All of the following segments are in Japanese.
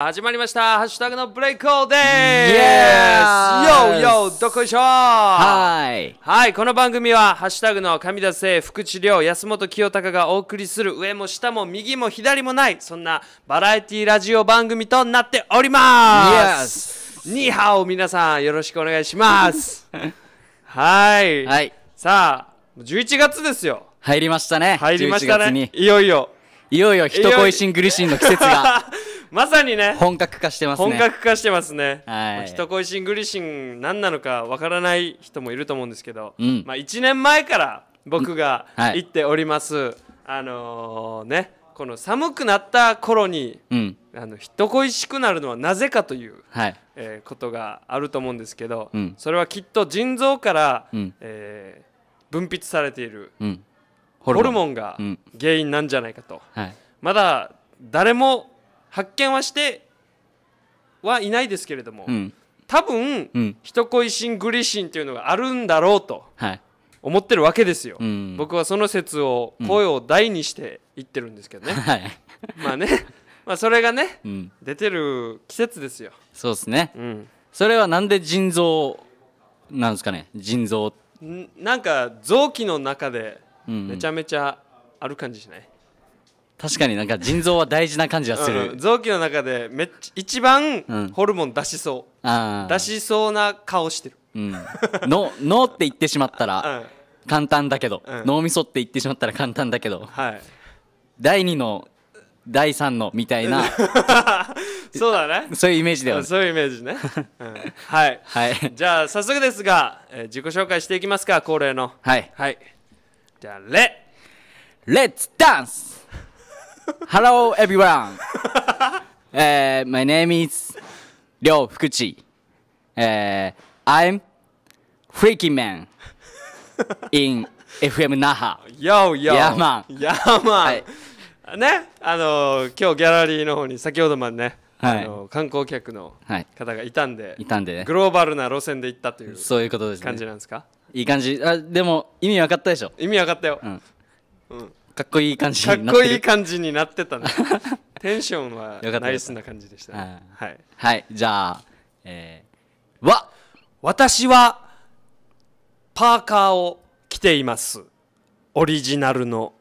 始まりました。ハッシュタグのブレイクオーデーイエーよよどこいしょはい。はい、この番組は、ハッシュタグの上田聖、福地良、安本清隆がお送りする上も下も右も左もない、そんなバラエティラジオ番組となっております。イエスニーハオ皆さん、よろしくお願いします。はい。はい。さあ、11月ですよ。入りましたね。入りましたね。いよいよ。いよいよ人恋しんぐりしんの季節が。まさにね本格化してますね本格化してますね、はい、人恋しんぐりしん何なのかわからない人もいると思うんですけど、うん、まあ、1年前から僕が行っております、はい、あのー、ねこの寒くなった頃に、うん、あの人恋しくなるのはなぜかという、はいえー、ことがあると思うんですけど、うん、それはきっと腎臓から、うん、えー、分泌されている、うん、ホルモンが原因なんじゃないかと、はい、まだ誰も発見はしてはいないですけれども、うん、多分、うん、人恋しんグリシンっていうのがあるんだろうと思ってるわけですよ、はい、僕はその説を声を大にして言ってるんですけどね、はい、まあねまあそれがね、出てる季節ですよそうですね、それはなんで腎臓なんですかね腎臓なんか臓器の中でめちゃめちゃある感じしない、確かになんか腎臓は大事な感じはする、うん、臓器の中でめっち一番ホルモン出しそう、うん、出しそうな顔してる、うん、の脳って言ってしまったら 簡単だけど、脳みそって言ってしまったら簡単だけど、はい、第2の第3のみたいな そうだねそういうイメージだよねそういうイメージね、はい、はい、じゃあ早速ですが、えー、自己紹介していきますか恒例のはい、はい、じゃあレレッツダンス Hello everyone! え h my name is Ryo Fukuchi. I'm freaking man in FM Naha. Yo, yo! ヤーマン。ヤーマはいね、あのー今日ギャラリーの方に先ほどまでね、はいあの観光客のはい。方がいたんで、いたんでねグ。ローバルな路線で行ったというそういうことですか感じ。なんですかいい感じ。あ、でも意味分かったでしょ。意味わかったよ、うん。うんかっこいい感じかっこいい感じになってたね テンションはナイスな感じでした、ね、はい、はい、じゃあえー、わ私はパーカーを着ていますオリジナルの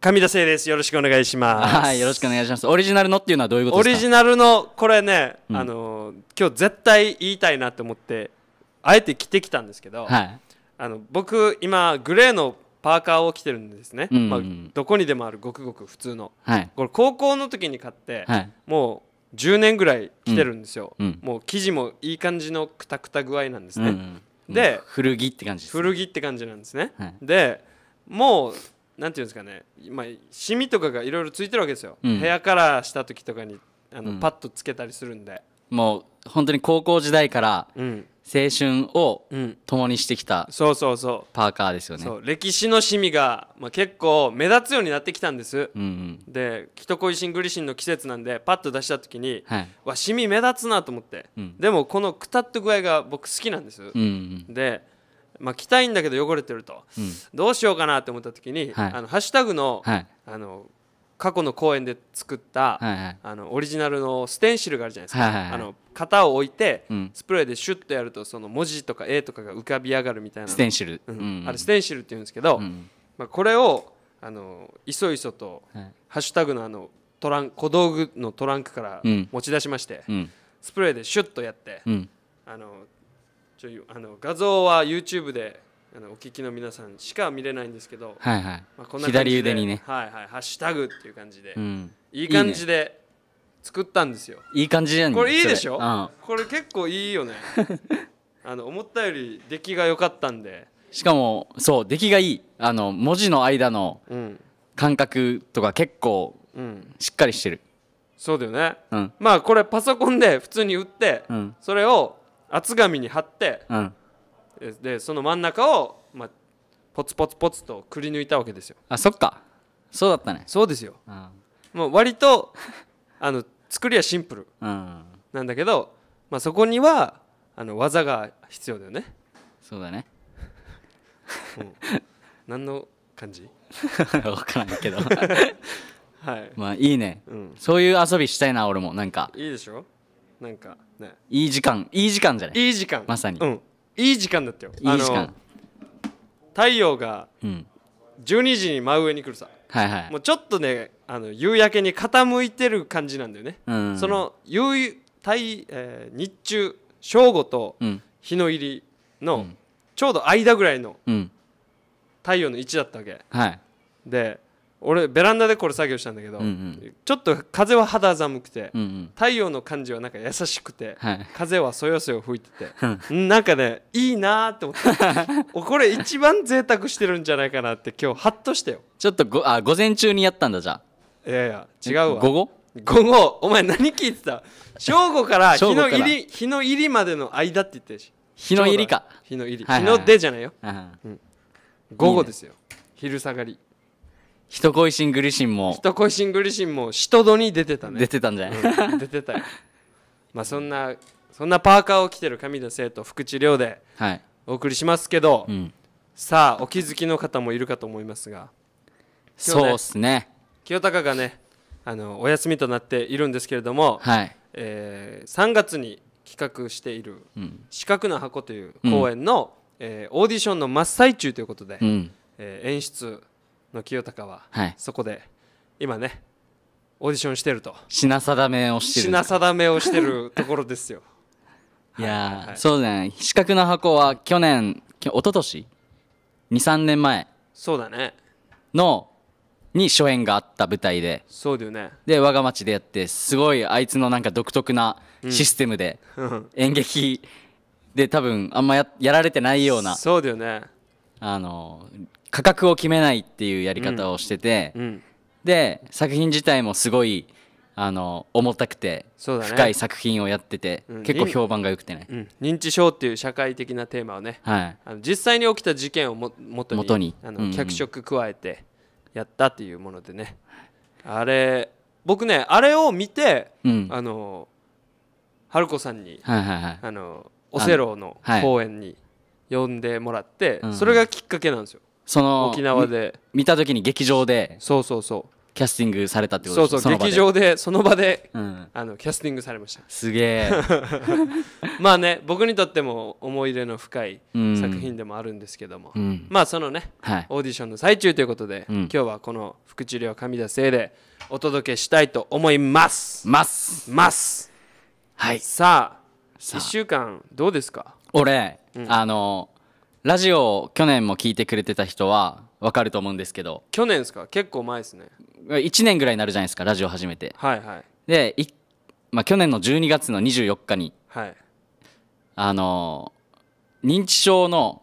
上田聖ですよろしくお願いしますはいよろしくお願いしますオリジナルのっていうのはどういうことですかオリジナルのこれね、うん、あの今日絶対言いたいなと思ってあえて着てきたんですけど、はい、あの僕今グレーのパーカーを着てるんですね、うんうん、まあ、どこにでもあるごくごく普通の、はい、これ高校の時に買って、はい、もう10年ぐらい着てるんですよ、うん、もう生地もいい感じのくたくた具合なんですね、うんうん、で古着って感じ、ね、古着って感じなんですね、はい、でもうなんていうんですかね今シミとかがいろいろついてるわけですよ、うん、ヘアカラーした時とかにあの、パッとつけたりするんで、もう本当に高校時代から青春を共にしてきたそうそうそうパーカーですよねそう歴史の趣味が、まあ、結構目立つようになってきたんです、うんうん、で「人恋しんぐりしん」の季節なんでパッと出した時に、はい、わシミ目立つなと思って、うん、でもこのくたっと具合が僕好きなんです、うんうん、でまあ、着たいんだけど汚れてると、うん、どうしようかなって思った時に、はい、あのハッシュタグのはい、あの過去の公演で作った、はいはい、あのオリジナルのステンシルがあるじゃないですか、はいはいはい、あの型を置いて、うん、スプレーでシュッとやるとその文字とか絵とかが浮かび上がるみたいなステンシル、うんうんあれステンシルって言うんですけど、うん、まあ、これをあのいそいそと、はい、ハッシュタグのあのトラン小道具のトランクから持ち出しまして、うん、スプレーでシュッとやって、あのちょあの画像は YouTube であのお聞きの皆さんしか見れないんですけど、はいはい、まあ、こんな左腕にね、はいはい、ハッシュタグっていう感じで、うん、いい感じで作ったんですよいい感じじゃんこれいいでしょ、うん、これ結構いいよね あの思ったより出来が良かったんでしかもそう出来がいいあの文字の間の感覚とか結構しっかりしてる、うん、そうだよね、うん、まあこれパソコンで普通に売って、それを厚紙に貼って、うんでその真ん中を、まあ、ポツポツポツとくり抜いたわけですよあそっかそうだったねそうですよ、うん、もう割と あの作りはシンプルなんだけど、まあ、そこにはあの技が必要だよねそうだねうん、何の感じ分 からんけどはいまあいいね、うん、そういう遊びしたいな俺もなんかいいでしょなんかねいい時間いい時間じゃないいい時間まさにうんいい時間だったよいい時間太陽が12時に真上に来るさ、はいはい、もうちょっとねあの夕焼けに傾いてる感じなんだよね、うん、その夕太、えー、日中正午と日の入りの、ちょうど間ぐらいの太陽の位置だったわけ、はい、で俺ベランダでこれ作業したんだけど、うんうん、ちょっと風は肌寒くて、うんうん、太陽の感じはなんか優しくて、はい、風はそよそよ吹いててなんかねいいなーって思って これ一番贅沢してるんじゃないかなって今日ハッとしたよちょっとごあ午前中にやったんだじゃあいやいや違うわ午後午後お前何聞いてた正午から 日の入り日の入りまでの間って言ってし日の入りか日の入り、はいはい日の出じゃないよ、はいはいうん、午後ですよ、ね、昼下がり人恋しんぐりしんも人恋しんぐりしんも人戸に出てたね出てたんじゃない、うん、出てたよまあそんなそんなパーカーを着てる神田生徒福地亮でお送りしますけど、はいうん、さあお気づきの方もいるかと思いますが、ね、そうっすね清高がねあのお休みとなっているんですけれども、はいえー、3月に企画している「四角の箱」という公演の、うん、えー、オーディションの真っ最中ということで、うん、えー、演出の清高は、はい、そこで今ねオーディションしてると品定めをしてる品定めをしてるところですよ いや、はい、そうだね四角の箱は去年一昨年23年前そうだねのに初演があった舞台でそうだよねで我が町でやってすごいあいつのなんか独特なシステムで、うん、演劇で多分あんまややられてないようなそうだよねあの価格を決めないっていうやり方をしてて、うんうん、で作品自体もすごいあの重たくて深い作品をやってて、ね、結構評判が良くてね、うん、認知症っていう社会的なテーマをね、はい、あの実際に起きた事件をも元に元にあの、脚色加えてやったっていうものでねあれ僕ねあれを見て、うん、あの春子さんに、はいはいはい、あのオセロの公演に呼んでもらって、はい、それがきっかけなんですよ、その沖縄で見た時に劇場でそうそうそうキャスティングされたってことですそうそう劇場でその場で、うん、あのキャスティングされましたすげえ まあね僕にとっても思い入れの深い作品でもあるんですけども、うん、まあそのね、はい、オーディションの最中ということで、うん、今日はこの「副治を神田聖」でお届けしたいと思いますますますはいさあさあ1週間どうですか俺、あのラジオ去年も聞いてくれてた人はわかると思うんですけど去年ですか結構前ですね1年ぐらいになるじゃないですかラジオ始めてはいはいでい、まあ、去年の12月の24日に、はい、あの認知症の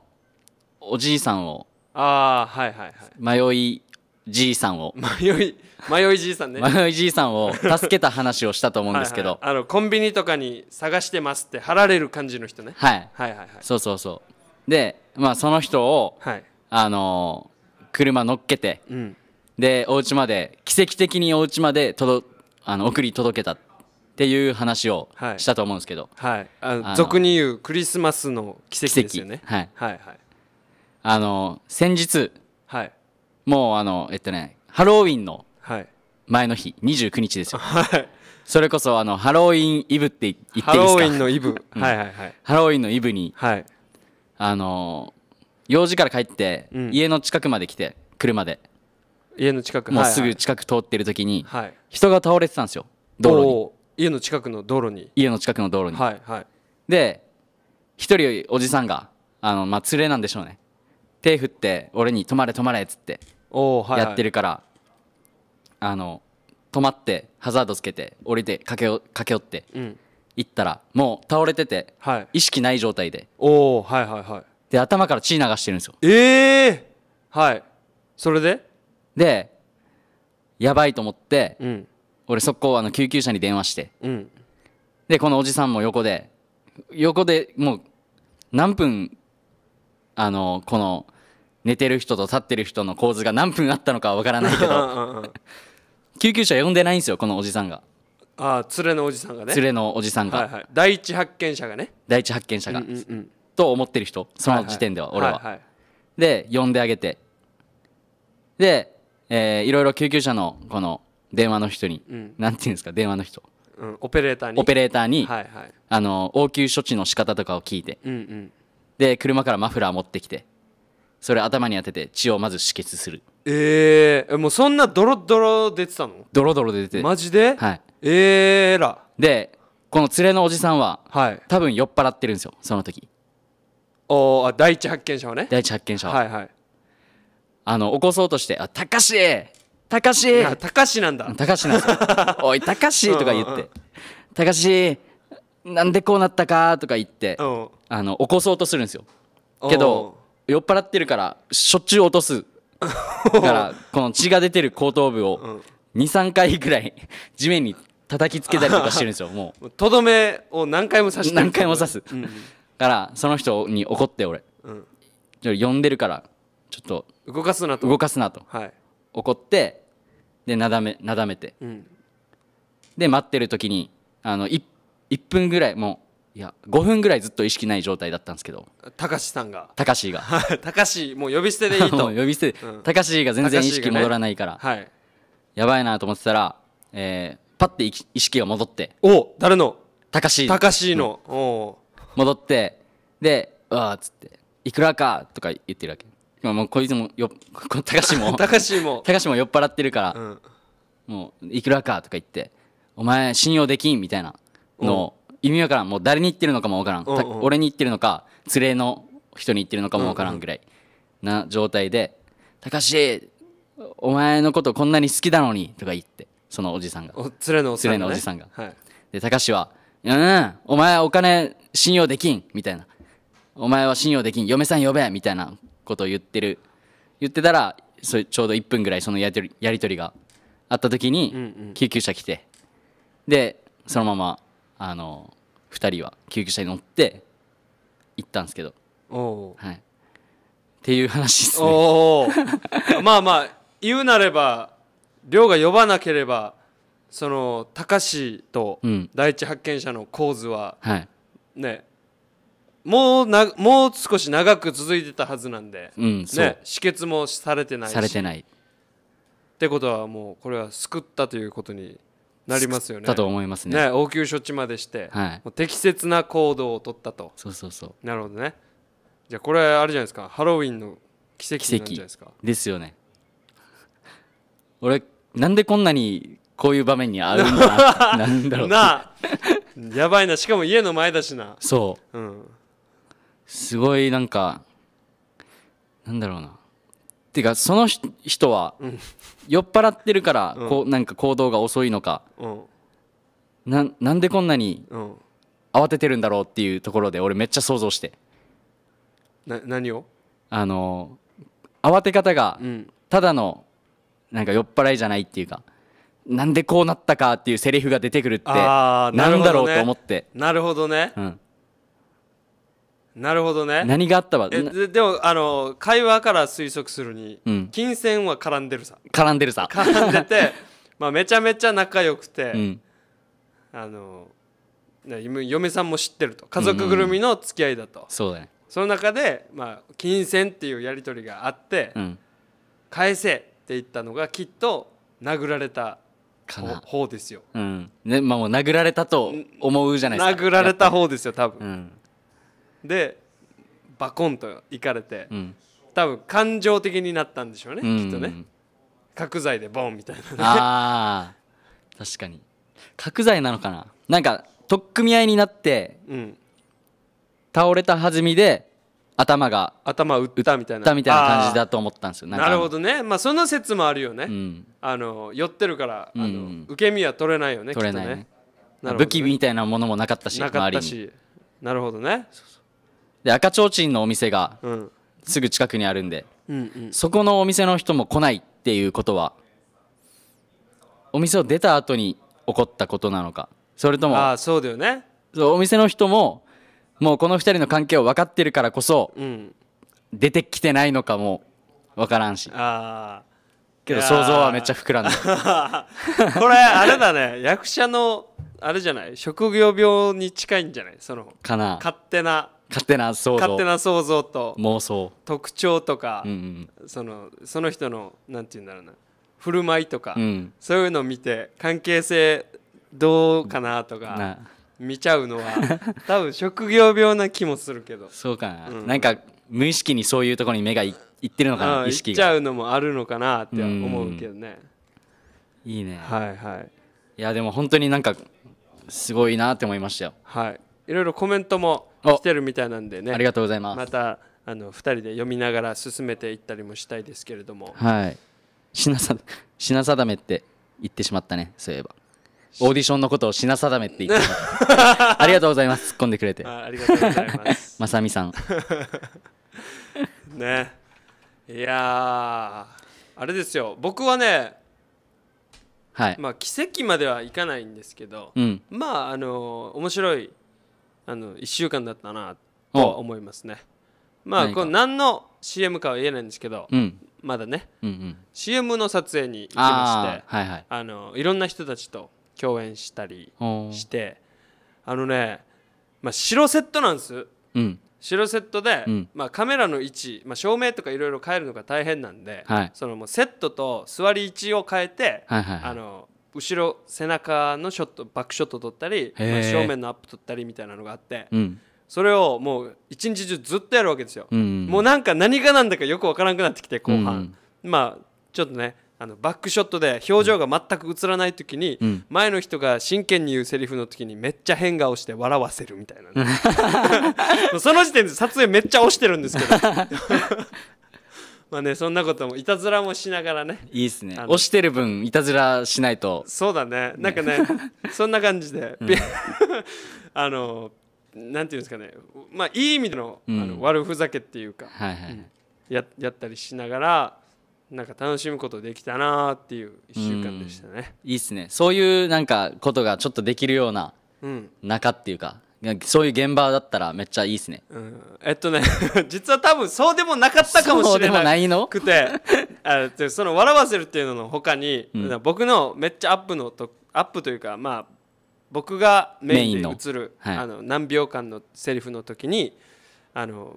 おじいさんをああはいはいはい迷いじいさんを迷い迷いじいさんね 迷いじいさんを助けた話をしたと思うんですけどはい、あのコンビニとかに探してますって貼られる感じの人ね、はい、はいはいはいそうそうそうで、まあ、その人を、はい、あのー、車乗っけて、うん、でお家まで奇跡的にお家まで届あの送り届けたっていう話をしたと思うんですけど、はい、はい、あ俗に言うクリスマスの奇跡ですよね、はい、はいはいあのー、先日、はい、もうあのえっとねハロウィンの前の日、はい、29日ですよ、はい、それこそあのハロウィンイブって言っていいですかハロウィンのイブ、うん、はいはいはいハロウィンのイブに、はいあの用事から帰って、うん、家の近くまで来て車で家の近くもうすぐ近く通ってる時に、はいはい、人が倒れてたんですよ道路に家の近くの道路に家の近くの道路にはいはいで一人おじさんがあのまあ連れなんでしょうね手振って俺に「止まれ止まれ」っつってやってるから、はいはい、あの止まってハザードつけて降りて駆け駆け寄って、うん、行ったらもう倒れてて、はい、意識ない状態でおおはいはいはいで頭から血流してるんですよええー、はいそれででやばいと思って、うん、俺速攻あの救急車に電話して、うん、でこのおじさんも横で横でもう何分あのこの寝てる人と立ってる人の構図が何分あったのかは分からないけど 救急車呼んでないんですよこのおじさんがあ連れのおじさんがね連れのおじさんが、はいはい、第一発見者がね第一発見者が、うんうんうん、と思ってる人その時点では、はいはい、俺は、はいはい、で呼んであげてで、えー、いろいろ救急車のこの電話の人に、うん、なんていうんですか電話の人、うん、オペレーターにオペレーターに、はいはい、あの応急処置の仕方とかを聞いて、うんうん、で車からマフラー持ってきてそれ頭に当てて血をまず止血するええー、もうそんなドロドロ出てたのドロドロ出てマジではいえー、らでこの連れのおじさんは、はい、多分酔っ払ってるんですよその時おあ第一発見者はね第一発見者ははいはいあの起こそうとして「あたかし!」たかしたかしなんだたかしなんだ おいたかしとか言って「たかしなんでこうなったか?」とか言ってあの起こそうとするんですよけど酔っ払ってるからしょっちゅう落とす からこの血が出てる後頭部を23回ぐらい地面に叩きつけたりとかしてるんですよ もうとどめを何回も刺して何回も刺す、からその人に怒って俺、呼んでるからちょっと動かすなと動かすなと、はい、怒ってでなだめなだめて、で待ってる時にあの 1, 分ぐらいもういや5分ぐらいずっと意識ない状態だったんですけどたかしさんがたかしがたかしもう呼び捨てでいいと 呼び捨てたかしが全然意識戻らないから、はい、やばいなと思ってたら、えー、パッて意識が戻ってお誰の高し高しの、うん、お戻ってで「うわ」っつって「いくらか」とか言ってるわけまあもうこいつもよこ 高しも 高しも高しも酔っ払ってるから、うん、もう「いくらか」とか言って「お前信用できん」みたいなのを意味わからんもう誰に言ってるのかもわからん俺に言ってるのか連れの人に言ってるのかもわからんぐらいな状態で「高しお前のことこんなに好きなのに」とか言ってそのおじさんが。お連れのおっさん、ね、連れのおじさんが。はい、で、高志は、うん、お前お金信用できんみたいな。お前は信用できん嫁さん呼べみたいなことを言ってる。言ってたら、それちょうど1分ぐらいそのやりとりやり取りがあった時に、救急車来て、うんうん、で、そのまま、あの、2人は救急車に乗って行ったんですけど。おお、はい。っていう話ですね。まあまあ、言うなれば、亮が呼ばなければその貴司と第一発見者の構図ははいねもうなもう少し長く続いてたはずなんで、うんそう、ね止血もされてないしされてないってことはもうこれは救ったということになりますよねだと思いますねね応急処置までして、はいもう適切な行動を取ったとそうそうそうなるほどねじゃあこれあれじゃないですかハロウィンの奇跡なんじゃないですかですよね俺なんでこんなにこういう場面に合うんだなんだろう なあやばいなしかも家の前だしなそう、うん、すごいなんかなんだろうなっていうかその人は、酔っ払ってるから、うん、こうなんか行動が遅いのか、うん、ななんでこんなに慌ててるんだろうっていうところで俺めっちゃ想像してな何をあの慌て方がただのなんか酔っ払いじゃないっていうかなんでこうなったかっていうセリフが出てくるってあなるんほどだろうと思って、なるほどねうん、なるほどね何があったわえででもあの会話から推測するに、うん金銭は絡んでるさ絡んでるさ、絡んでて まあめちゃめちゃ仲良くて、うん、あの嫁さんも知ってると家族ぐるみの付き合いだと、そうだねその中で、まあ、金銭っていうやり取りがあって、うん返せっていったのがきっと殴られた方ですよ。うんねまあ、もう殴られたと思うじゃないですか殴られた方ですよ多分。うん、でバコンと行かれて、うん、多分感情的になったんでしょうね、うん、きっとね。角材でボンみたいな、ね、あ確かに角材なのかななんか取っ組み合いになって、倒れたはずみで頭が頭打ったみたいな打ったみたいな感じだと思ったんですよなるほどねまあその説もあるよね、うん、あの寄ってるからあの、受け身は取れないよね取れないね、ね、武器みたいなものもなかったしなかったしなるほどねで赤ちょうちんのお店がすぐ近くにあるんで、うんうん、そこのお店の人も来ないっていうことはお店を出た後に起こったことなのかそれともあそうだよねお店の人ももうこの2人の関係を分かってるからこそ、うん、出てきてないのかも分からんしあけど想像はめっちゃ膨らんだ これあれだね役者のあれじゃない職業病に近いんじゃないそのかな勝手な勝手な想像勝手な想像と妄想特徴とか、うんうん、そのその人のなんて言うんだろうな振る舞いとか、うん、そういうのを見て関係性どうかなとか。見ちゃうのは 多分職業病な気もするけどそうかな、うん、なんか無意識にそういうところに目がいってるのかな意識いっちゃうのもあるのかなって思うけどねいいねはいはいいやでも本当になんかすごいなって思いましたよはいいろいろコメントも来てるみたいなんでねありがとうございますまたあの2人で読みながら進めていったりもしたいですけれどもはい品定めって言ってしまったねそういえばオーディションのことを品定めって言って ありがとうございます突っ込んでくれてありがとうございます まさみさん ねいやあれですよ僕はねはいまあ奇跡まではいかないんですけど、うん、まああのー、面白いあの1週間だったなと思いますねまあこの何の CM かは言えないんですけど、うん、まだね、うんうん、CM の撮影に行きまして、はいはい、あのいろんな人たちと共演したりしてあのね、まあ、白セットなんです、うん、白セットで、うん、まあ、カメラの位置、まあ、照明とかいろいろ変えるのが大変なんで、はい、そのもうセットと座り位置を変えて、はいはいはい、あの後ろ背中のショットバックショット撮ったり、まあ、正面のアップ撮ったりみたいなのがあって、うん、それをもう一日中ずっとやるわけですよ、うんうん、もうなんか何がなんだかよく分からなくなってきて後半、うん、まあちょっとねあのバックショットで表情が全く映らない時に、うん、前の人が真剣に言うセリフの時にめっちゃ変顔して笑わせるみたいな、ね、その時点で撮影めっちゃ押してるんですけど まあねそんなこともいたずらもしながらねいいっすね押してる分いたずらしないとそうだねなんかね、そんな感じで、うん、あのなんていうんですかねまあいい意味での,、あの悪ふざけっていうか、はいはい、ややったりしながらなんか楽しむことできたなっていう1週間でしたね、いいっすねそういうなんかことがちょっとできるような中っていうか、うん、そういう現場だったらめっちゃいいっすね、うん、えっとね 実は多分そうでもなかったかもしれないのくて あその「笑わせる」っていうののほかに、うん、僕のめっちゃアップのとアップというかまあ僕がメインで映る、はい、あの何秒間のセリフの時にあの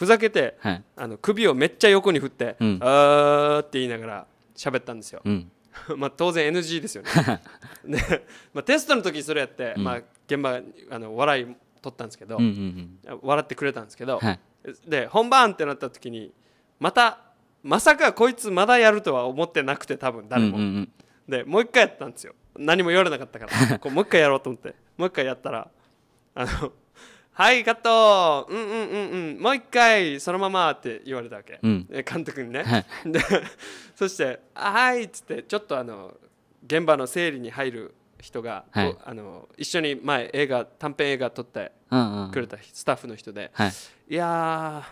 ふざけて、はい、あの首をめっちゃ横に振って「うん、あー」って言いながら喋ったんですよ。うん まあ当然 NG ですよね で、まあ、テストの時それやって、うん、まあ、現場あの笑い取ったんですけど、うんうんうん、笑ってくれたんですけど、はい、で本番ってなった時にまたまさかこいつまだやるとは思ってなくて多分誰も、うんうんうん、でもう一回やったんですよ何も言われなかったから こうもう一回やろうと思ってもう一回やったらあのはいカットうんうんうんうんもう一回そのままって言われたわけ、うん、監督にね、はい、でそして「はい」っつってちょっとあの現場の整理に入る人が、はい、あの一緒に前映画短編映画撮ってくれたスタッフの人で「うんうん、い、や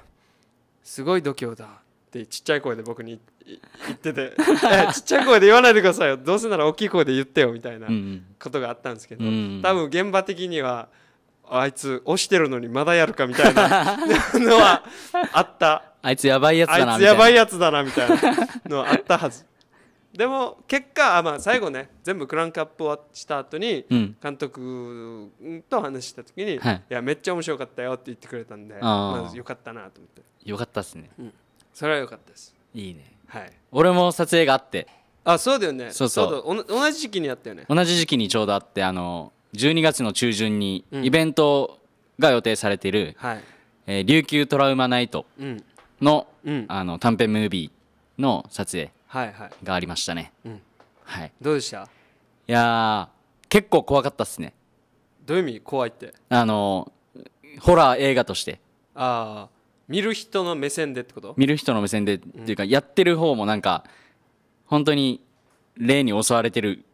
すごい度胸だ」ってちっちゃい声で僕に言ってて ちっちゃい声で言わないでくださいよどうせなら大きい声で言ってよみたいなことがあったんですけど、うんうん、多分現場的には。あいつ押してるのにまだやるかみたいな のはあったあいつやばいやつだなあいつやばいやつだなみたいなのはあったはずでも結果あ、まあ、最後ね全部クランクアップをした後に監督と話した時に、うんはい、いやめっちゃ面白かったよって言ってくれたんでまずよかったなと思ってよかったですね、うん、それはよかったですいいね、はい、俺も撮影があってあそうだよねそうそう同じ時期にあったよね同じ時期にちょうどあってあの12月の中旬にイベントが予定されている、うん、はいえー、琉球トラウマナイトのうん、あの短編ムービーの撮影がありましたね、はい、はいうんはい、どうでしたいや結構怖かったっすねどういう意味怖いってあのホラー映画としてああ見る人の目線でってこと見る人の目線でっていうか、うん、やってる方もなんか本当に霊に襲われてる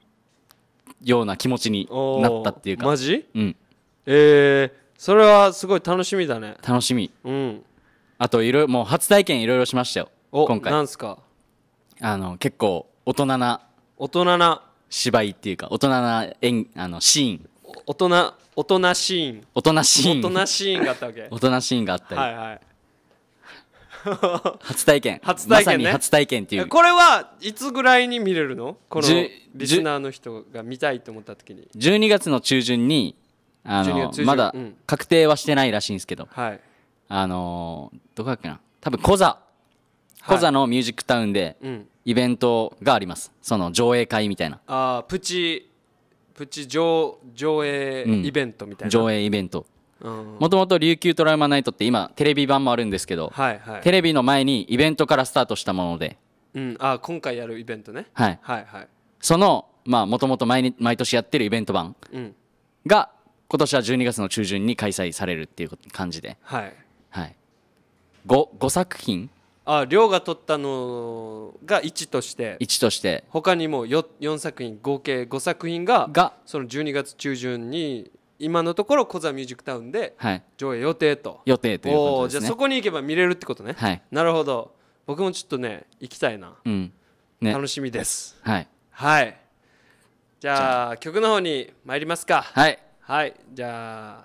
ような気持ちになったっていうかマジうんえー、それはすごい楽しみだね楽しみうんあといろいろもう初体験いろいろしましたよお今回なんすかあの結構大人な大人な芝居っていうか大人な演あのシーン大人大人シーン大人シーン大人シーンがあったわけ 大人シーンがあったり、はいはい初体験初体験、ね、まさに初体験っていうこれはいつぐらいに見れるのこのリスナーの人が見たいと思った時に12月の中旬にあのまだ確定はしてないらしいんですけど、はい、あのどこだっけな多分コザコザのミュージックタウンでイベントがあります、その上映会みたいなあプチプチ上上映イベントみたいな、うん、上映イベントもともと琉球トラウマナイトって今テレビ版もあるんですけど、はいはい、テレビの前にイベントからスタートしたもので、うん、あ今回やるイベントね、はい、はいはいそのもともと毎年やってるイベント版が、今年は12月の中旬に開催されるっていう感じで、はいはい、5, 5作品あ亮が取ったのが1として1として他にも 4, 4作品合計5作品ががその12月中旬に今のところコザミュージックタウンで上映予定と、はい、予定ということですねじゃあそこに行けば見れるってことね、はい、なるほど僕もちょっとね行きたいな、うんね、楽しみですはい、はい、じゃあ曲の方に参りますかはい、はい、じゃあ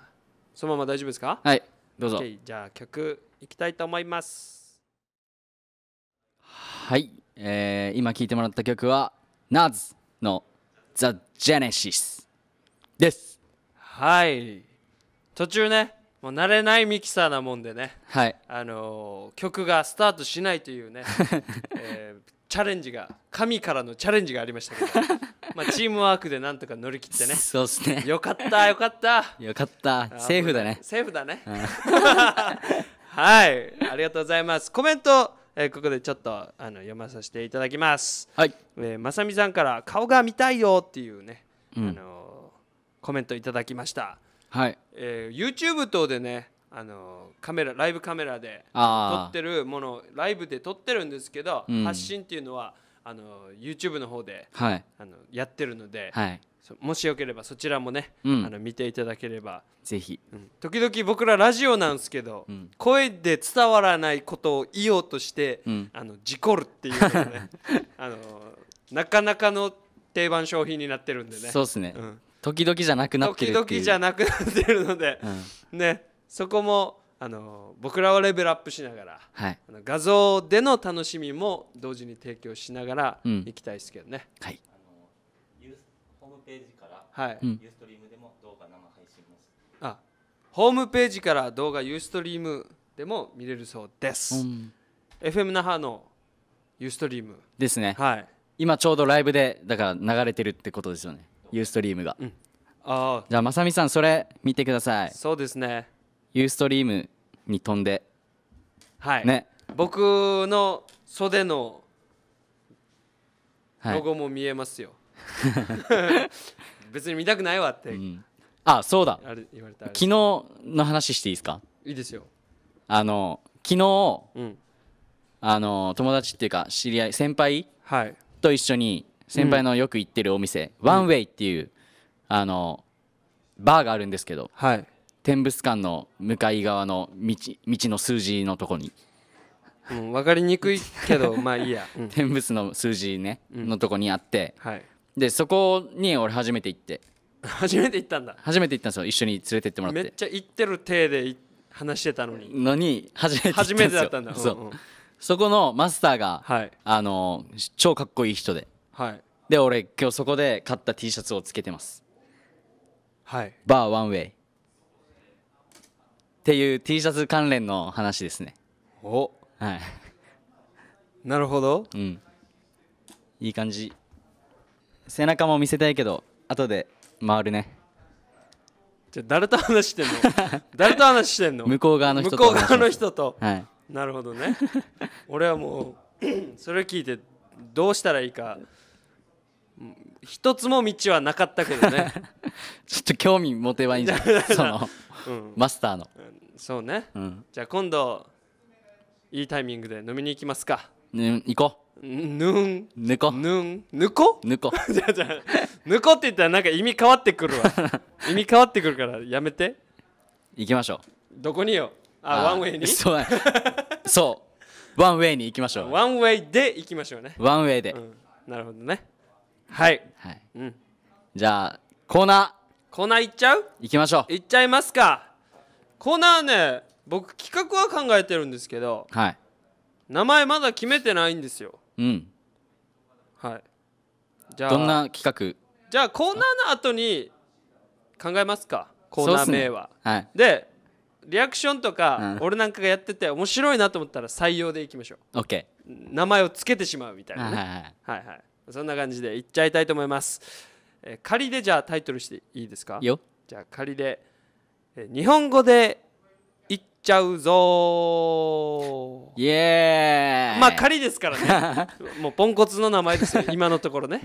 そのまま大丈夫ですかはいどうぞ、okay、じゃあ曲いきたいと思いますはい、えー、今聴いてもらった曲は NAZ の「THEGENESIS」ですはい途中ねもう慣れないミキサーなもんでね、はい、あのー曲がスタートしないというね、えーチャレンジが神からのチャレンジがありましたけど まあチームワークでなんとか乗り切ってねそうすねよかったよかったよかったセーフだねセーフだね、うん、はいありがとうございますコメントえー、ここでちょっとあの読まさせていただきますはい、えー、まさみさんから顔が見たいよっていうね、うん、あのーコメントいただきましたはい、えー、YouTube 等でねあのカメラライブカメラで撮ってるものライブで撮ってるんですけど、うん、発信っていうのはあの YouTube の方で、はい、あのやってるので、はい、もしよければそちらもね、うん、あの見ていただければぜひ、うん、時々僕らラジオなんですけど、うん、声で伝わらないことを言おうとして、あの事故るっていうのね あのなかなかの定番商品になってるんでねそうですね、時々じゃなくなってる時々じゃなくなってるので、うん、ねそこもあの僕らはレベルアップしながら、はい、あの画像での楽しみも同時に提供しながらいきたいですけどね、うん、はいホームページから、はい、ユーストリームでも動画生配信もあホームページから動画ユーストリームでも見れるそうです、うん、FM 那覇のユーストリームですねはい今ちょうどライブでだから流れてるってことですよねユーストリームが、うん、あじゃあまさみさんそれ見てくださいそうですねユーストリームに飛んではいね僕の袖のロゴも見えますよ、はい、別に見たくないわって、うん、あそうだ昨日の話していいですかいいですよあの昨日、うん、あの友達っていうか知り合い先輩と一緒に先輩のよく行ってるお店、ワンウェイっていうあのバーがあるんですけど、はい、天物館の向かい側の道道の数字のとこに、うん、分かりにくいけど まあいいや、うん、天物の数字ね、のとこにあって、はい、でそこに俺初めて行って初めて行ったんだ初めて行ったんですよ一緒に連れてってもらってめっちゃ行ってる体で話してたのにのに初めて初めてだったんだそう、うんうそこのマスターが、はい、あの超かっこいい人ではいで俺今日そこで買った T シャツをつけてますはいバーワンウェイっていう T シャツ関連の話ですねおはいなるほどうんいい感じ背中も見せたいけど後で回るねじゃ誰と話してんの 誰と話してんの向こう側の人と向こう側の人とはいなるほどね俺はもう それを聞いてどうしたらいいか一つも道はなかったけどね ちょっと興味持てばいいんじゃない その、うん、マスターの、そうね、うん、じゃあ今度いいタイミングで飲みに行きますかね行こうぬんぬこぬんぬこぬこ じゃじゃぬこって言ったらなんか意味変わってくるわ意味変わってくるからやめて行きましょうどこによあワンウェイにそうそうワンウェイに行きましょうワンウェイで行きましょうねワンウェイで、なるほどねはい、はい、うん、じゃあコーナコーナーいっちゃういきましょいっちゃいますかコーナーね僕企画は考えてるんですけどはい名前まだ決めてないんですようんはいじゃあどんな企画じゃあコーナーの後に考えますかコーナー名は、はいでリアクションとか、うん俺なんかがやってて面白いなと思ったら採用でいきましょ OK う名前をつけてしまうみたいはいなはいはいはいはいそんな感じでいっちゃいたいと思います、えー、仮でじゃあタイトルしていいですかよじゃあ仮で、えー、日本語でいっちゃうぞイエーイまあ仮ですからね もうポンコツの名前ですよ 今のところね、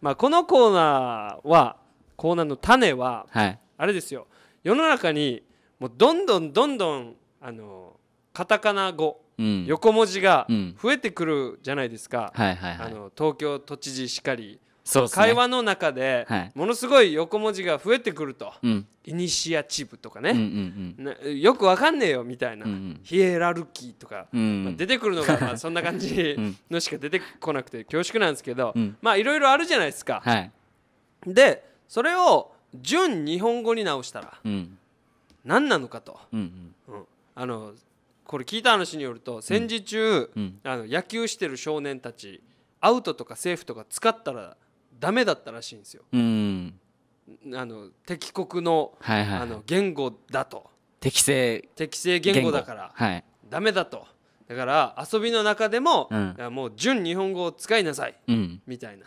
まあ、このコーナーはコーナーの種は、はい、あれですよ世の中にもうどんどんどんどんあのカタカナ語横文字が増えてくるじゃないですか、あの東京都知事しかり、ね、会話の中でものすごい横文字が増えてくると、はい、イニシアチブとかね、うんうんうん、よくわかんねえよみたいな、うんうん、ヒエラルキーとか、うんうんまあ、出てくるのが まあそんな感じのしか出てこなくて恐縮なんですけど、うん、まあいろいろあるじゃないですか。はい、でそれを純日本語に直したら、うん、何なのかと、うんうんうん、あのこれ聞いた話によると戦時中、うん、あの野球してる少年たちアウトとかセーフとか使ったらダメだったらしいんですよ。うん、あの敵国のはいはい、あの言語だと適正適正言語だから、はい、ダメだとだから遊びの中でも、うん、もう純日本語を使いなさい、みたいな、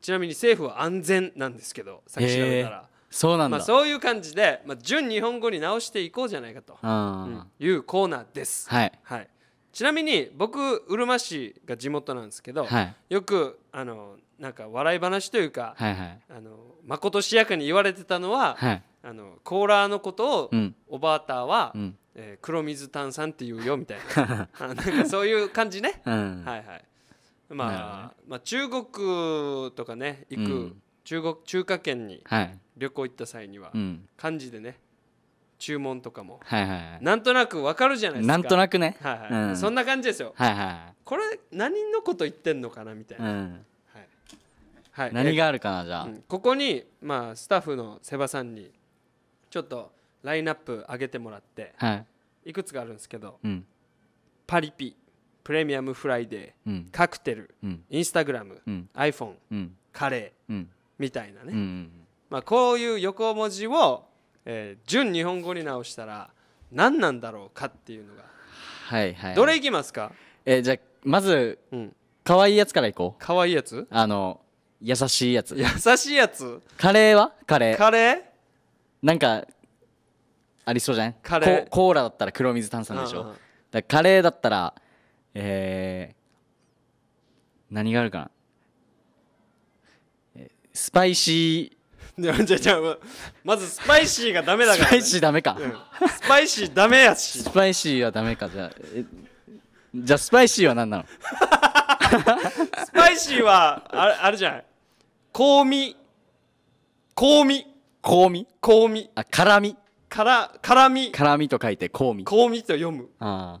ちなみに政府は安全なんですけどさっき調べたら。そうなんだ、まあ、そういう感じで、まあ、純日本語に直していこうじゃないかと、いうコーナーです、はい、はい、ちなみに僕うるま市が地元なんですけど、はい、よくあのなんか笑い話というか、はいはい、あのまことしやかに言われてたのは、はい、あのコーラーのことを、うん、おばあたは、うん、えー、黒水炭酸って言うよみたいな なんかそういう感じね、うん、はいはいまあ、ね、まあ中国とかね行く、中国中華圏に旅行行った際には、うん、漢字でね注文とかも、はいはいはい、なんとなくわかるじゃないですかなんとなくね、はいはい、うん、そんな感じですよ、はいはい、これ何のこと言ってんのかなみたいな、うんはい、何があるかなじゃあ、うん、ここに、まあ、スタッフのセバさんにちょっとラインナップ上げてもらって、はい、いくつかあるんですけど、うん、パリピプレミアムフライデー、うん、カクテル、インスタグラム、iPhone、カレー、みたいなね、うん、まあ、こういう横文字を、えー、純日本語に直したら何なんだろうかっていうのがはいはい、どれいきますかえー、じゃあまず、うん、かわいいやつからいこうかわいいやつあの優しいやつ優しいやつカレーはカレーカレーなんかありそうじゃんカレーコーラだったら黒水炭酸でしょ、うんうん、だカレーだったらえー、何があるかなスパイシー。じゃあじゃあまずスパイシーがダメだスから、パイシーダメか、うんスパイシーダメやしスパイシーはダメかじゃあじゃあスパイシーは何なの スパイシーはあれあれじゃない香味香味香味香味あ辛味から辛味辛味と書いて香味香味と読むああ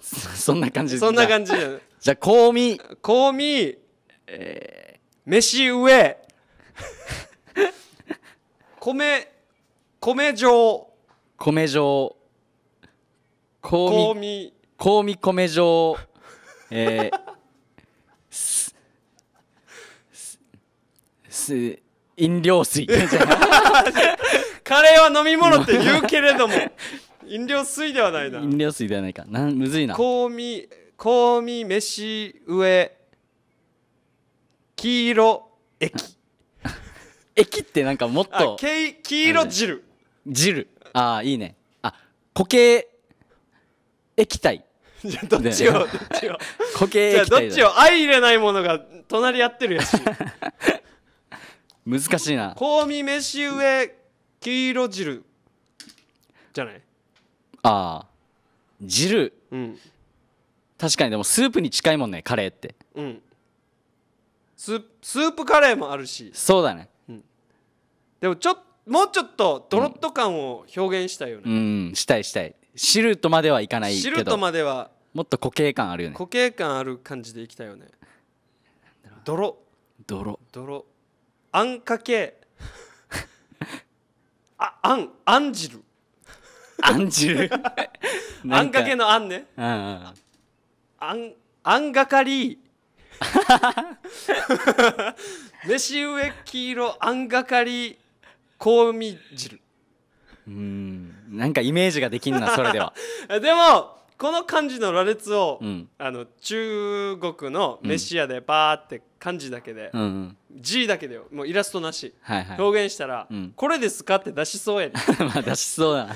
そそんな感じそんなじゃあ感じじゃじゃ香味香味え飯上米米状米状香味香味米状えー、すす飲料水 カレーは飲み物って言うけれども 飲料水ではないな飲料水ではないかなんむずいな香味香味飯上黄色液 液ってなんかもっと黄色汁汁ああいいねあ 固形液体じゃどっちをどっちを固形液体どっちを相入れないものが隣やってるやし難しいな香味飯上黄色汁じゃないああ汁、うん、確かにでもスープに近いもんねカレーってうんスープカレーもあるしそうだね、うん、でもちょもうちょっとドロッと感を表現したいよね、うん、うん、したいしたい汁とまではいかないけど汁とまではもっと固形感あるよね固形感ある感じでいきたいよね泥泥泥あんかけああんあん汁あん汁 あんかけのあんねうん、うん、あんあんがかり飯上黄色あんがかり香味汁うんなんかイメージができんなそれでは でもこの漢字の羅列を、うん、あの中国の飯屋でバーって漢字だけで、うん、G だけでもうイラストなし、はいはい、表現したら、うん、これですか?」って出しそうやね まあ出しそうだ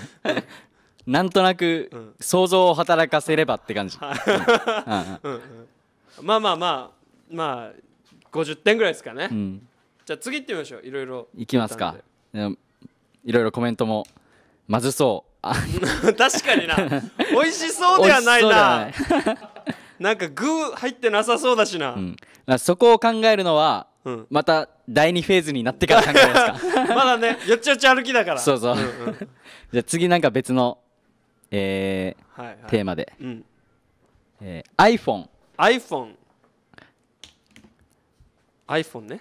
なんとなく想像を働かせればって感じ、まあまあまあまあ50点ぐらいですかね、うん、じゃあ次行ってみましょういろいろいきますかいろいろコメントもまずそう 確かにな美味しそうではないななんか具入ってなさそうだしな、うん、そこを考えるのは、うん、また第2フェーズになってから考えますか まだねよちよち歩きだからそうそう、うんうん、じゃあ次なんか別の、えー、はいはい、テーマで、うんえー、iPhone iPhone iPhone ね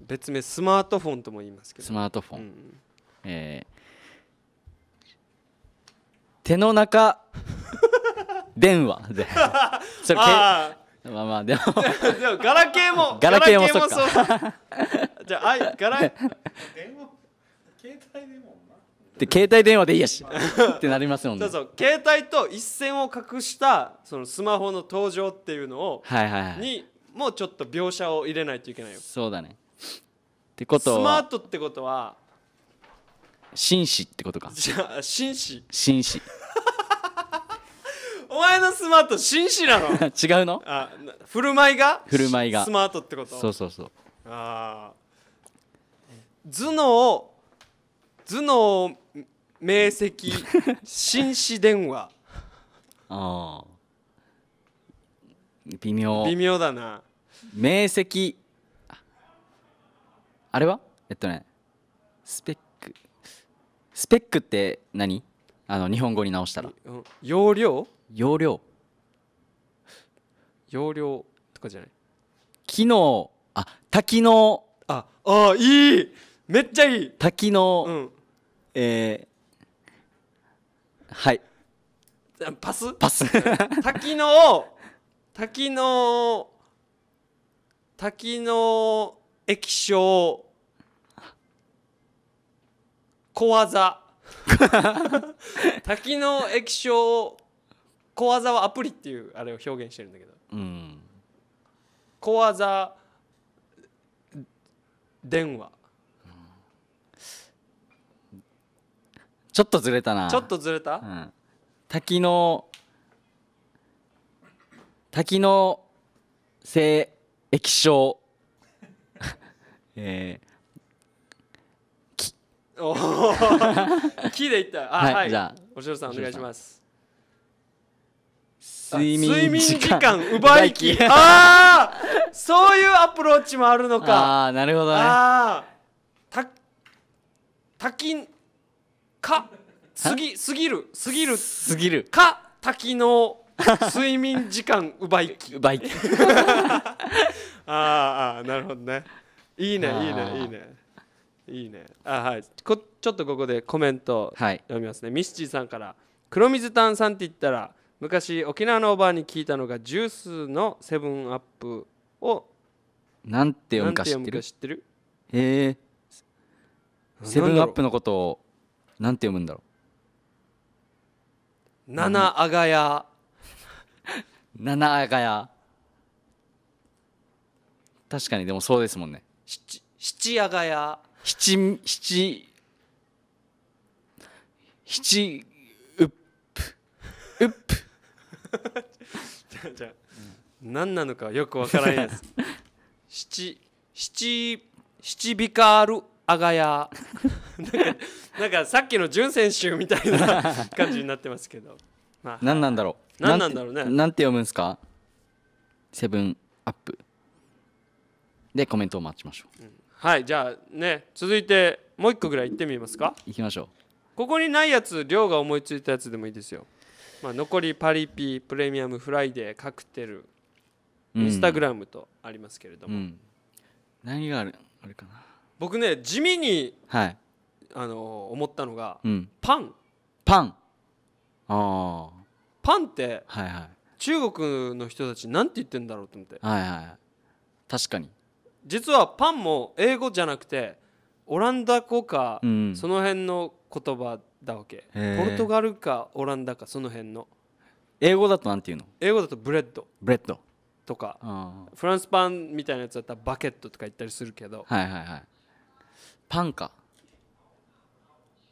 別名スマートフォンとも言いますけどスマートフォン、うん、えー、手の中 電話でそれあまあまあでも でもガラケーもガラケーもそうか じゃああガラ電話携帯でもで携帯電話でいいやしってなりますもんねそうそう携帯と一線を画したそのスマホの登場っていうのを、はいはいはい、にもちょっと描写を入れないといけないよそうだねってことスマートってことは紳士ってことかじゃあ紳士紳士 お前のスマート紳士なの 違うのあ振る舞いが振る舞いがスマートってことそうそうそうああ。頭脳頭脳明晰 紳士電話ああ微妙微妙だな明晰あれはえっとねスペックスペックって何あの日本語に直したら容量容量容量とかじゃない機能あ多機能ああいいめっちゃいい多機能、うん、えー、はいパスパス 多機能多機能滝の液晶小技滝の液晶小技はアプリっていうあれを表現してるんだけど、うん、小技電話、うん、ちょっとずれたなちょっとずれた、うん、滝の滝のせい液晶えーおお 木でいったあはい、はい、じゃあおしろさんお願いします睡眠時間奪いきああそういうアプローチもあるのかああなるほどねああきんかすぎすぎるすぎるすぎるか滝の 睡眠時間奪い機奪い機 ああなるほどねいいねいいねいいねいいねあはいこちょっとここでコメント読みますね、はい、ミスチーさんから「黒水炭酸って言ったら昔沖縄のおばあに聞いたのがジュースのセブンアップをなんて読むか知ってるへえセブンアップのことをなんて読むんだろう七阿がや7がや確かにでもそうですもんね七七やがや七七七うっぷうっぷじゃじゃん、何なのかよくわからないです七七七ビカールアガヤなんかさっきの純選手みたいな感じになってますけど、まあ、何なんだろう何なんだろうねなんて読むんですかセブンアップでコメントを待ちましょう、うん、はいじゃあね続いてもう一個ぐらい行ってみますか行きましょうここにないやつ量が思いついたやつでもいいですよ、まあ、残りパリピプレミアムフライデーカクテルインスタグラムとありますけれども、うん、何があるあれかな僕ね地味に、はい、あの思ったのが、うん、パンパンああパンってはいはい中国の人たちなんて言ってんだろうと思ってはいはい確かに実はパンも英語じゃなくてオランダ語か、うんその辺の言葉だわけポルトガルかオランダかその辺の英語だとなんていうの英語だとブレッドブレッドとかフランスパンみたいなやつだったらバケットとか言ったりするけどはいはいはいパンか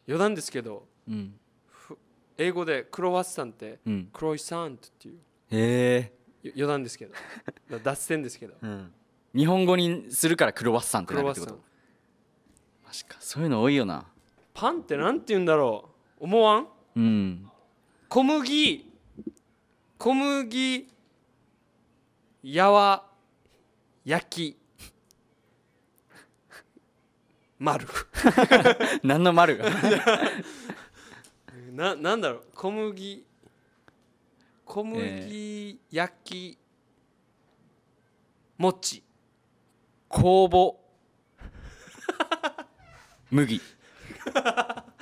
余談ですけどうん英語でクロワッサンってクロイサントっていう、へえ余談ですけど脱線ですけど、うん、日本語にするからクロワッサンってなるってことマジかそういうの多いよなパンってなんて言うんだろう思わん、うん、小麦小麦やわ焼き 丸 何の丸が ななんだろう小麦小麦焼き、もち酵母麦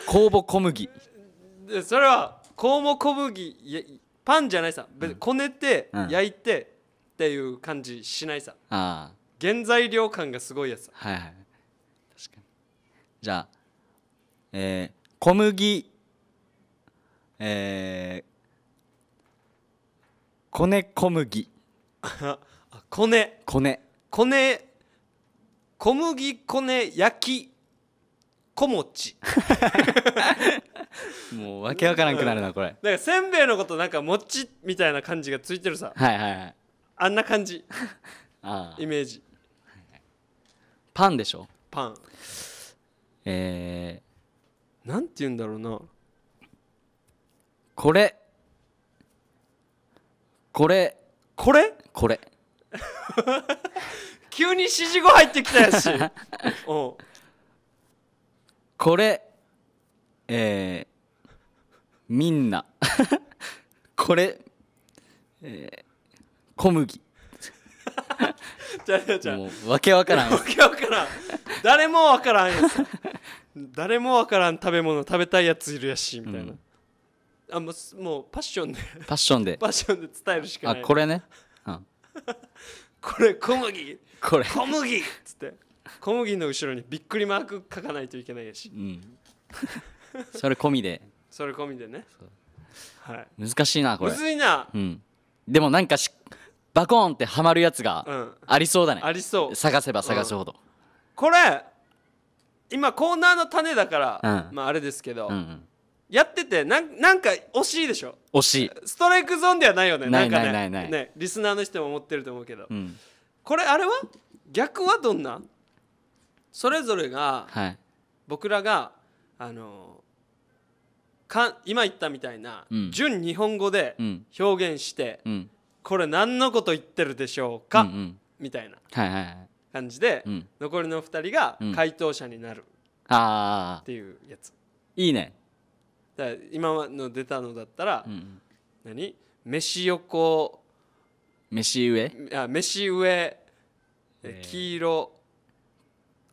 酵母小麦でそれは酵母小麦やパンじゃないさこねて、焼いてっていう感じしないさあ原材料感がすごいやつはいはい確かにじゃあえー小麦えー、コネ 小麦コネコネコネ小麦コネ焼き小餅 もうわけわからんくなるなこれなんかせんべいのことなんか餅みたいな感じがついてるさはいはいはいあんな感じ ああイメージ、パンでしょパンえー、なんて言うんだろうなこれこれこれこれ 急に指示語入ってきたやし おこれえー、みんな これえー、小麦じゃゃもうわけわからんわけわからん誰もわからんやつ誰もわからん食べ物食べたいやついるやしみたいな、うんあもうもうパッションでパッションでパッションで伝えるしかないこれね、うん、これ小麦これ、小麦っつって小麦の後ろにびっくりマーク書かないといけないしうん、それ込みでそれ込みでねはい難しいなこむれずいなうんでもなんかしバコーンってハマるやつがありそうだね、ありそう探せば探すほどこれ今コーナーの種だから、うんまああれですけど、うんうんやっててなんなんか惜しいでしょ惜しいストライクゾーンではないよねないないないない、ね、リスナーの人も思ってると思うけど、うん、これあれは逆はどんなそれぞれが、はい、僕らがあのか今言ったみたいな、うん、純日本語で表現して、うん、これ何のこと言ってるでしょうか、うんうん、みたいな感じで、残りの二人が回答者になるっていうやつ、いいねだ今の出たのだったら、うん、何飯横飯上あ飯上、えー、黄色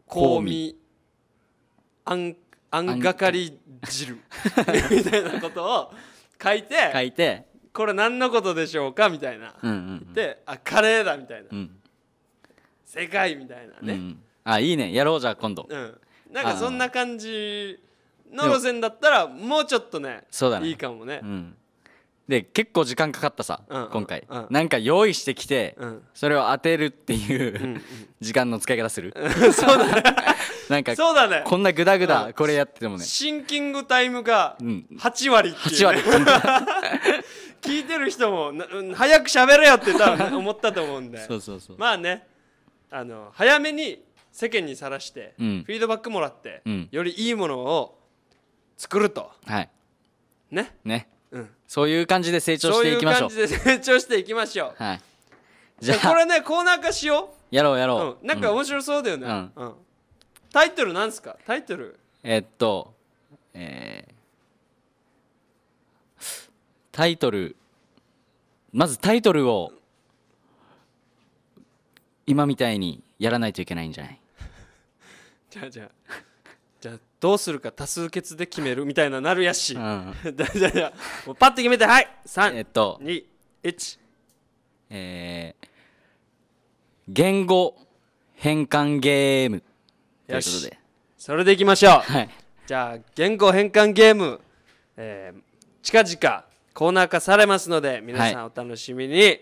香味あんあんがかり汁 みたいなことを書いて書いてこれ何のことでしょうかみたいな、うんうんうん、であカレーだみたいな、うん、世界みたいなね、うん、あいいねやろうじゃあ今度、うん、なんかそんな感じの路線だったらもうちょっとねそうだねいいかもね、うん、で結構時間かかったさ、うん今回、うん、なんか用意してきて、うん、それを当てるっていう、うん、時間の使い方するそうだね なんかそうだねこんなグダグダこれやっててもねシンキングタイムが8割っていう、ね、8割 聞いてる人も早く喋れよって多分思ったと思うんで そうそうそうまあねあの早めに世間にさらして、フィードバックもらって、よりいいものを作るとはいねね、うん、そういう感じで成長していきましょうそういう感じで成長していきましょうはいじゃあこれねコーナー化しようやろうやろう、うん、なんか面白そうだよね、うん、うん、タイトルなんですかタイトルえっとえー、タイトルまずタイトルを今みたいにやらないといけないんじゃない じゃあじゃあどうするか多数決で決めるみたいななるやし、うん、じゃじゃもうパッて決めてはい3えっと21えー、言語変換ゲームということでそれでいきましょう、はい、じゃあ言語変換ゲーム、えー、近々コーナー化されますので皆さんお楽しみに、はい、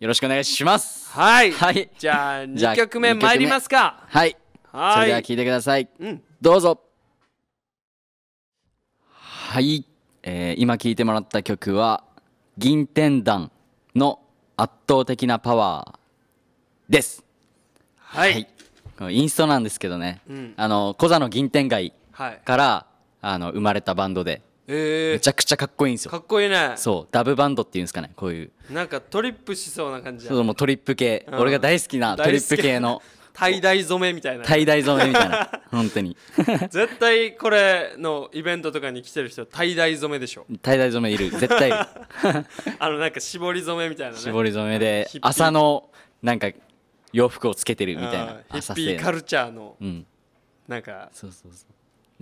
よろしくお願いしますはい、はい、じゃあ2曲目参りますかはいはいそれでは聴いてください、うん、どうぞはい、えー、今聴いてもらった曲は「銀天団」の圧倒的なパワーです、はい、はい、インストなんですけどね、うん、あのコザの銀天街から、はい、あの生まれたバンドで、えー、めちゃくちゃかっこいいんですよかっこいいねそうダブバンドっていうんですかねこういうなんかトリップしそうな感じそうもうトリップ系、うん、俺が大好きなトリップ系の滞在染めみたいな滞在染めみたいな本当に 絶対これのイベントとかに来てる人滞在染めでしょ滞在染めいる絶対いる あのなんか絞り染めみたいな、ね、絞り染めで朝のなんか洋服をつけてるみたいなヒッピーカルチャーの、うん、なんかそうそうそう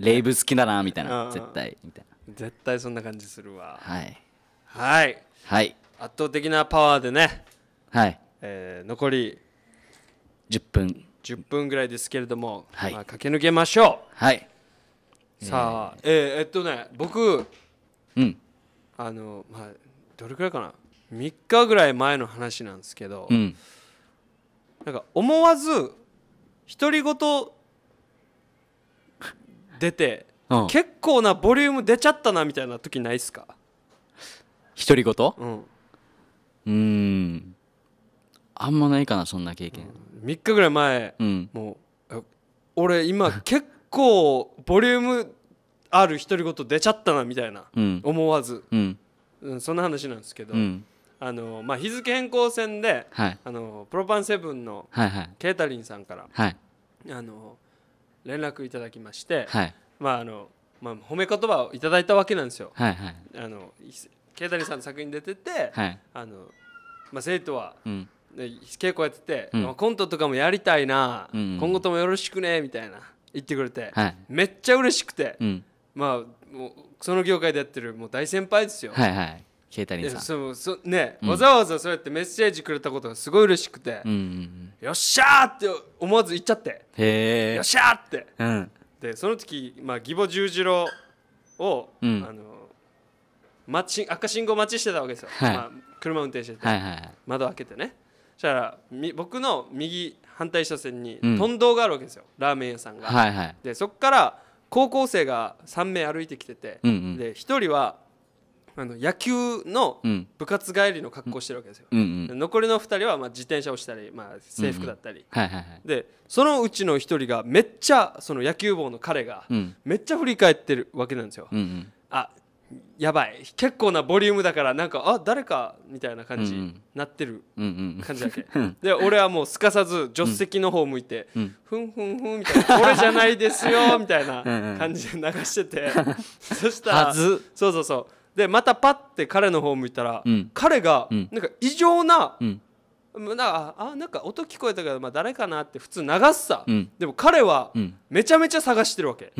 レイブ好きだなみたいな絶対みたいな絶対そんな感じするわはいはい、はい、圧倒的なパワーでねはい、えー、残り10分10分ぐらいですけれども、はいまあ、駆け抜けましょうはいさあ、えー、えっとね僕、うん、あの、まあ、どれくらいかな3日ぐらい前の話なんですけど、うん、なんか思わず独り言出て、うん、結構なボリューム出ちゃったなみたいな時ないっすか独り言うんうんあんまないかなそんな経験、うん、3日ぐらい前、うん、もう俺今結構ボリュームある独り言出ちゃったなみたいな、思わず、うんそんな話なんですけど、あのまあ、日付変更戦で、はい、あのプロパンセブンのケータリンさんから、はい、あの連絡いただきまして、はい、まああのまあ、褒め言葉をいただいたわけなんですよ。はいはい、あのケータリンさんの作品出てて、はいあのまあ、生徒は、うん稽古やってて、うん、コントとかもやりたいな、うん、今後ともよろしくねみたいな言ってくれて、はい、めっちゃ嬉しくて、うん、まあもうその業界でやってるもう大先輩ですよ。はいはいケータそうそね、うん、わざわざそうやってメッセージくれたことがすごい嬉しくて、うんうんうん、よっしゃーって思わず言っちゃってへよっしゃーって、うん、でその時、まあ、義母十字路を、うん、あの待ち赤信号待ちしてたわけですよ、はい、まあ、車運転してて、はいはいはい、窓開けてねしたら僕の右反対車線に頓道があるわけですよ、うん、ラーメン屋さんが、はいはい、でそこから高校生が3名歩いてきてて、うんうん、で1人はあの野球の部活帰りの格好してるわけですよ、うんうん、残りの2人はまあ自転車をしたり、まあ、制服だったり、でそのうちの1人がめっちゃその野球帽の彼がめっちゃ振り返ってるわけなんですよ、うんうん、あやばい結構なボリュームだからなんかあ誰かみたいな感じになってる感じだけ、で俺はもうすかさず助手席の方向いて、ふんふんふんみたいな「これじゃないですよ」みたいな感じで流してて そしたらそうそうそうでまたパッて彼の方向いたら、彼がなんか異常な、なんかあなんか音聞こえたけどまあ、誰かなって普通流すさ、でも彼はめちゃめちゃ探してるわけ、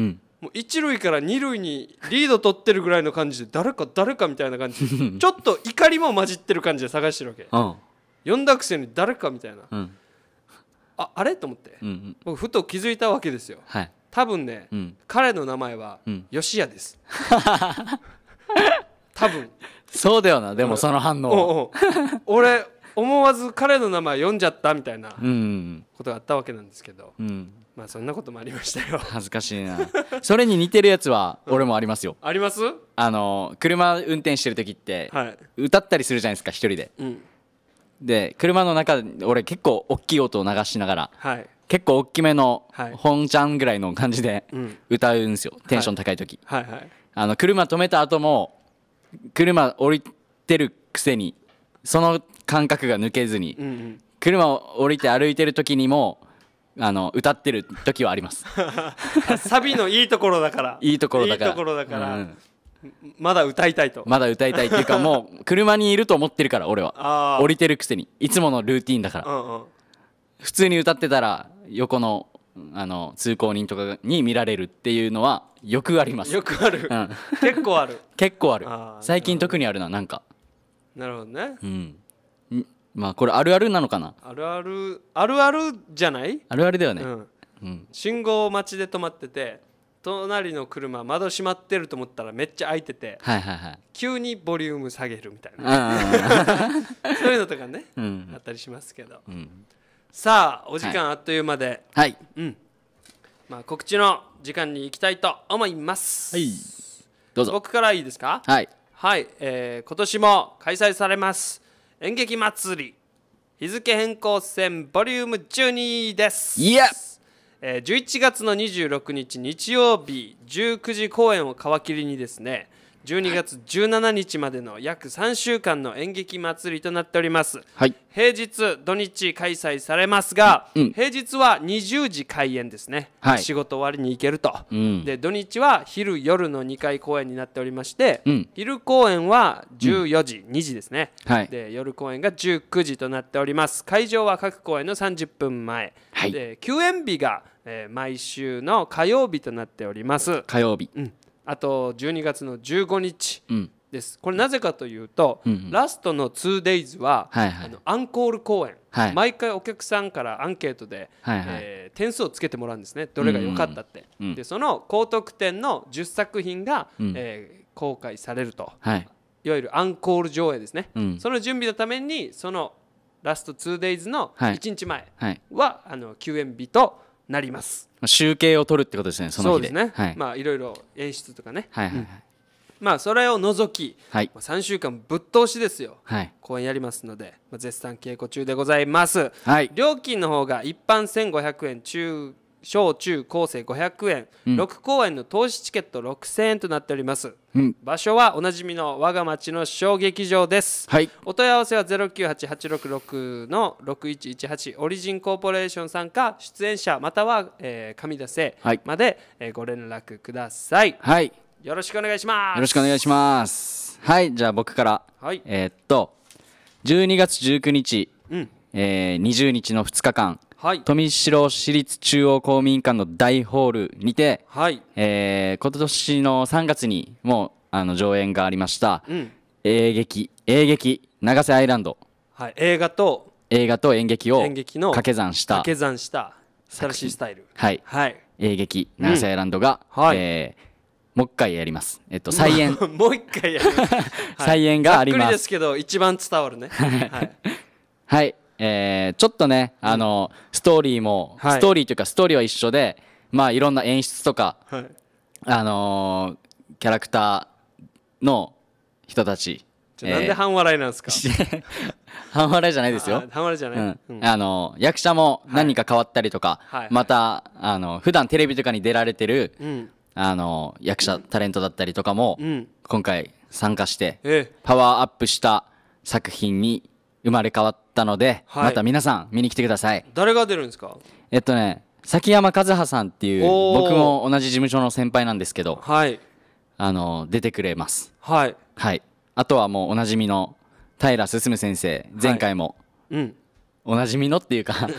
もう1塁から二塁にリード取ってるぐらいの感じで誰か誰かみたいな感じ ちょっと怒りも混じってる感じで探してるわけ、うん、呼んだくせに誰かみたいな、うん、ああれと思って、うんうん、僕ふと気づいたわけですよ、はい、多分ね、うん、彼の名前は吉谷です、多分そうだよなでもその反応俺思わず彼の名前読んじゃったみたいなことがあったわけなんですけど、うん、まあそんなこともありましたよ恥ずかしいなそれに似てるやつは俺もありますよ、うん、ありますあの車運転してる時って、歌ったりするじゃないですか一人で、うん、で車の中俺結構大きい音を流しながら、はい、結構大きめの本ちゃんぐらいの感じで歌うんですよ、テンション高い時、はいはいはい、あの車止めた後も車降りてるくせにその感覚が抜けずに、うんうん、車を降りて歩いてる時にもあの歌ってる時はあります サビのいいところだからいいところだからいいところだから、うん、まだ歌いたいとまだ歌いたいっていうかもう車にいると思ってるから俺は降りてるくせにいつものルーティンだから、うんうん、普通に歌ってたら横のあの通行人とかに見られるっていうのはよくありますよくある、うん、結構ある 結構ある最近特にあるななんかなるほどねうんまあこれあるあるなのかなあるあるあるあるじゃないあるあるだよね、うんうん、信号待ちで止まってて隣の車窓閉まってると思ったらめっちゃ開いてて、はいはいはい、急にボリューム下げるみたいな そういうのとかね、うん、あったりしますけど、うん、さあお時間あっという間で、はい、うんまあ、告知の時間に行きたいと思います、はい、どうぞ僕からいいですか、はい、はい、えー、今年も開催されます演劇祭り日付変更戦ボリューム12です。イエえー、11月の26日日曜日19時公演を皮切りにですね12月17日までの約3週間の演劇祭りとなっております、はい、平日土日開催されますが、うん、平日は20時開演ですね、はい、仕事終わりに行けると、うん、で土日は昼夜の2回公演になっておりまして、うん、昼公演は14時、2時ですね、はい、で夜公演が19時となっております会場は各公演の30分前、で休演日がえー、毎週の火曜日となっております火曜日、うん、あと12月の15日です、うん、これなぜかというと、うんうん、ラストの 2days は、はいはい、あのアンコール公演、はい、毎回お客さんからアンケートで、はいはい、えー、点数をつけてもらうんですねどれが良かったって、うんうん、でその高得点の10作品が、うん、えー、公開されると、はい、いわゆるアンコール上映ですね、うん、その準備のためにそのラスト 2days の1日前は、はいはい、あの休園日となります。集計を取るってことですねその日でそうですね、はい、まあいろいろ演出とかね、はいはいはい、うん、まあそれを除き、はい、3週間ぶっ通しですよ、はい、公演やりますので、まあ、絶賛稽古中でございます、はい、料金の方が一般1500円中小中高生500円、うん、6公演の投資チケット6000円となっております、うん、場所はおなじみの我が町の小劇場です、はい、お問い合わせは098866の6118オリジンコーポレーションさんか出演者または、えー、上田せまで、はい、えー、ご連絡ください、はい、よろしくお願いしますよろしくお願いしますはいじゃあ僕から、はい、えー、っと12月19日、うんえー、20日の2日間はい、富城市立中央公民館の大ホールにて、はいえー、今年の3月にもうあの上演がありました「うん、映劇映劇永瀬アイランド」はい、映画と映画と演劇を掛け算した掛け算した新しいスタイルはい、はい、映劇永瀬アイランドが、うん、はい、えーもう一回やります。えっと、再演。もう一回やります。再演があります。ざっくりですけど、一番伝わるね。はい。はいえー、ちょっとね、あのストーリーも、はい、ストーリーというかストーリーは一緒で、まあ、いろんな演出とか、はい、あのー、キャラクターの人たちじゃ、なんで半笑いなんですか 半笑いじゃないですよ半笑いじゃない、うんあの役者も何か変わったりとか、はい、またあの普段テレビとかに出られてる、あの役者、タレントだったりとかも、今回参加して、パワーアップした作品に生まれ変わったので、はいまた皆さん見に来てください誰が出るんですかえっとね崎山和葉さんっていう僕も同じ事務所の先輩なんですけどはいあの出てくれますはいはいあとはもうおなじみの平進先生前回も、うんおなじみのっていうか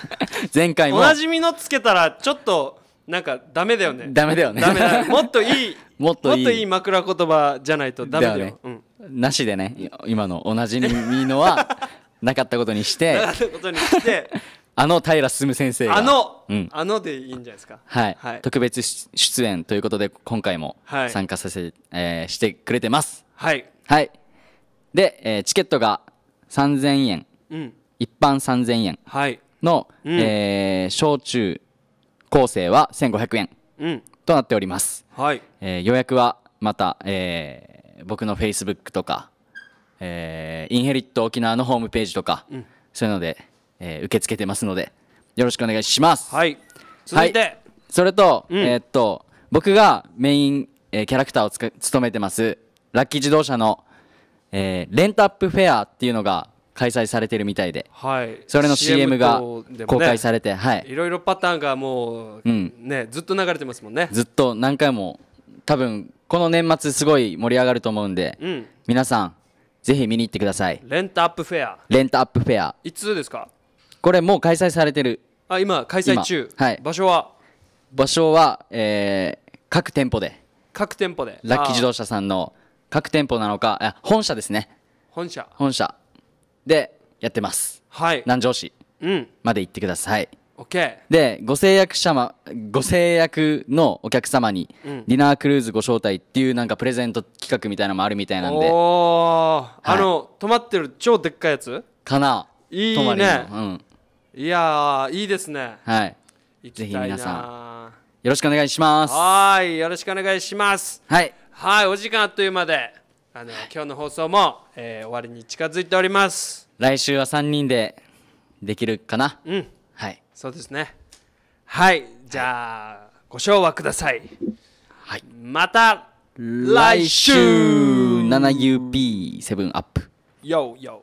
前回おなじみのつけたらちょっとなんかダメだよねダメだよねダメだもっといい もっもっといい枕言葉じゃないとダメだよだよねうんなしでね今のおなじみのは なかったことにしてなかったことにして あの平進先生があの、うん、あのでいいんじゃないですか、はい、はい、特別出演ということで今回も参加させ、はい、えー、してくれてますはい、はい、で、えー、チケットが3000円、うん、一般3000円の、はいえー、小中高生は1500円、うん、となっております、はいえー、予約はまた、えー、僕の Facebook とかえー、インヘリット沖縄のホームページとか、うん、そういうので、えー、受け付けてますのでよろしくお願いします。はい、続いて、はい、それと、うん、えー、っと僕がメイン、えー、キャラクターをつく務めてますラッキー自動車の、えー、レンタップフェアっていうのが開催されてるみたいで、はい、それの CM が公開されて、ね、はい、いろいろパターンがもう、うん、ねずっと流れてますもんねずっと何回も多分この年末すごい盛り上がると思うんで、うん、皆さんぜひ見に行ってくださいレンタアップフェアレンタアップフェアいつですかこれもう開催されてるあ今開催中、はい、場所は場所は、えー、各店舗で各店舗でラッキー自動車さんの各店舗なのか本社ですね本社本社でやってますはい南城市うん。まで行ってください、うん Okay. でご制約ま、ご制約のお客様にディナークルーズご招待っていうなんかプレゼント企画みたいなのもあるみたいなんでお、はい、あの泊まってる超でっかいやつかないいね、うん、いやいいですねはいぜひ皆さんよろしくお願いしますはいよろしくお願いしますはいはいお時間あっという間であの今日の放送も、えー、終わりに近づいております来週は3人でできるかなうんそうですねはいじゃあ、ご賞和ください、はい、また来週 7UP7 アップよ。o y o